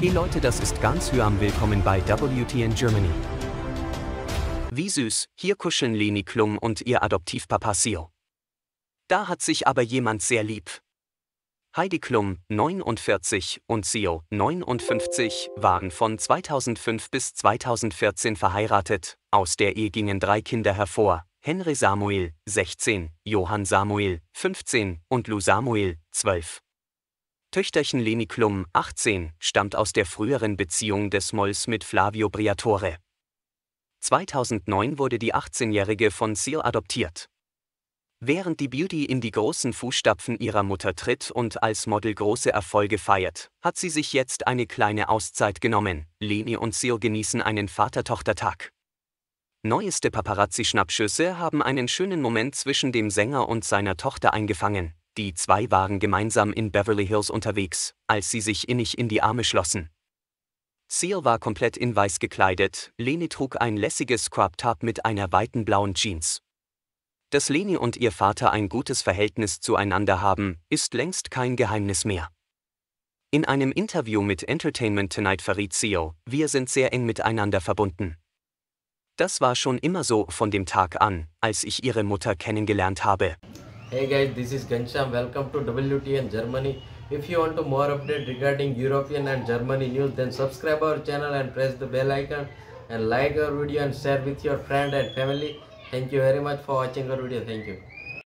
Hey Leute, das ist ganz Hyam. Willkommen bei WTN Germany. Wie süß, hier kuscheln Leni Klum und ihr Adoptivpapa Sio. Da hat sich aber jemand sehr lieb. Heidi Klum, 49, und Sio, 59, waren von 2005 bis 2014 verheiratet, aus der Ehe gingen drei Kinder hervor, Henry Samuel, 16, Johann Samuel, 15 und Lou Samuel, 12. Töchterchen Leni Klum, 18, stammt aus der früheren Beziehung des Molls mit Flavio Briatore. 2009 wurde die 18-Jährige von Seal adoptiert. Während die Beauty in die großen Fußstapfen ihrer Mutter tritt und als Model große Erfolge feiert, hat sie sich jetzt eine kleine Auszeit genommen. Leni und Seal genießen einen Vater-Tochter-Tag. Neueste Paparazzi-Schnappschüsse haben einen schönen Moment zwischen dem Sänger und seiner Tochter eingefangen. Die zwei waren gemeinsam in Beverly Hills unterwegs, als sie sich innig in die Arme schlossen. Seal war komplett in weiß gekleidet, Leni trug ein lässiges Crop-Top mit einer weiten blauen Jeans. Dass Leni und ihr Vater ein gutes Verhältnis zueinander haben, ist längst kein Geheimnis mehr. In einem Interview mit Entertainment Tonight verriet Seal, wir sind sehr eng miteinander verbunden. Das war schon immer so von dem Tag an, als ich ihre Mutter kennengelernt habe. Hey guys, this is Gansham. Welcome to WTN Germany. If you want to more update regarding European and Germany news, then subscribe our channel and press the bell icon and like our video and share with your friend and family. Thank you very much for watching our video. Thank you.